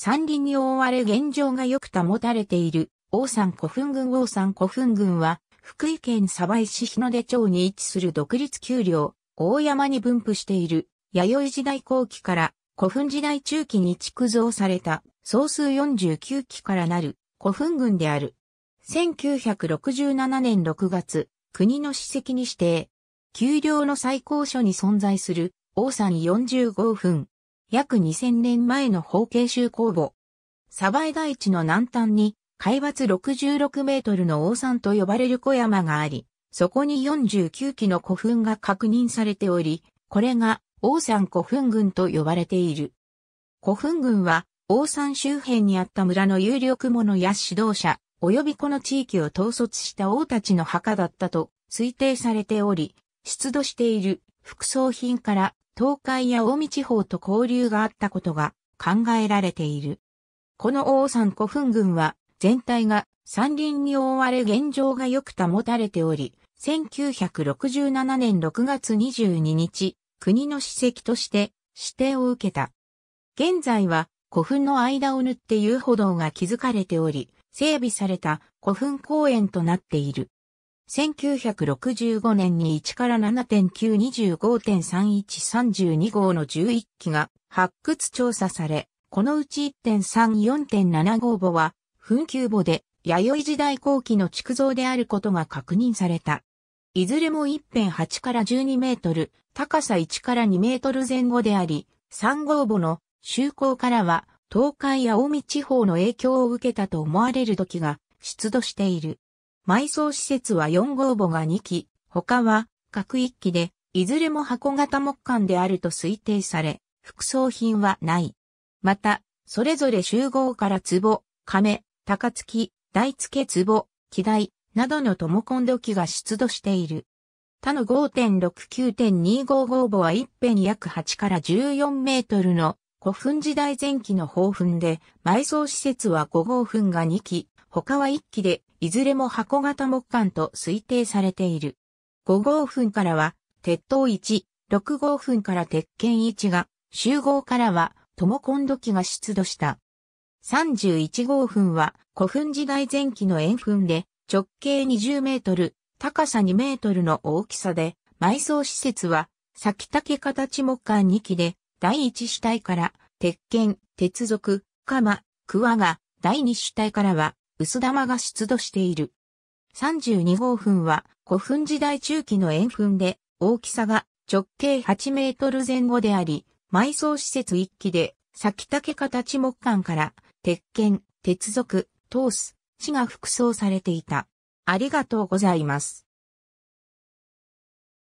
山林に覆われ現状がよく保たれている、王山古墳群王山古墳群は、福井県鯖江市日の出町に位置する独立丘陵、大山に分布している、弥生時代後期から古墳時代中期に築造された、総数49基からなる古墳群である。1967年6月、国の史跡に指定、丘陵の最高所に存在する、王山4 5分。約2000年前の方形州公墓。サバ大地の南端に、海抜66メートルの王山と呼ばれる小山があり、そこに49基の古墳が確認されており、これが王山古墳群と呼ばれている。古墳群は、王山周辺にあった村の有力者や指導者、及びこの地域を統率した王たちの墓だったと推定されており、出土している副葬品から東海や近江地方と交流があったことが考えられている。この王山古墳群は全体が山林に覆われ現状がよく保たれており、1967年6月22日、国の史跡として指定を受けた。現在は古墳の間を縫って遊歩道が築かれており、整備された古墳公園となっている。1965年に1から7.925.3132号の11機が発掘調査され、このうち1.34.75母は、墳丘母で、弥生時代後期の築造であることが確認された。いずれも1.8から12メートル、高さ1から2メートル前後であり、3号母の就航からは、東海や近江地方の影響を受けたと思われる時が出土している。埋葬施設は4号墓が2基、他は各1基で、いずれも箱型木管であると推定され、副葬品はない。また、それぞれ集合から壺、亀、高月、大付壺、木台、などのトモコンド機が出土している。他の5 6 9 2 5号母は一辺約8から14メートルの古墳時代前期の宝墳で、埋葬施設は5号墳が2基、他は1基で、いずれも箱型木管と推定されている。5号墳からは、鉄塔1、6号墳から鉄拳1が、集合からは、友ン土器が出土した。31号墳は、古墳時代前期の円墳で、直径20メートル、高さ2メートルの大きさで、埋葬施設は、先竹形木管2基で、第1主体から、鉄拳、鉄属、鎌、桑が、第2主体からは、薄玉が出土している。32号墳は古墳時代中期の円墳で大きさが直径8メートル前後であり、埋葬施設一基で先竹形木管から鉄剣、鉄属、トース、地が服装されていた。ありがとうございます。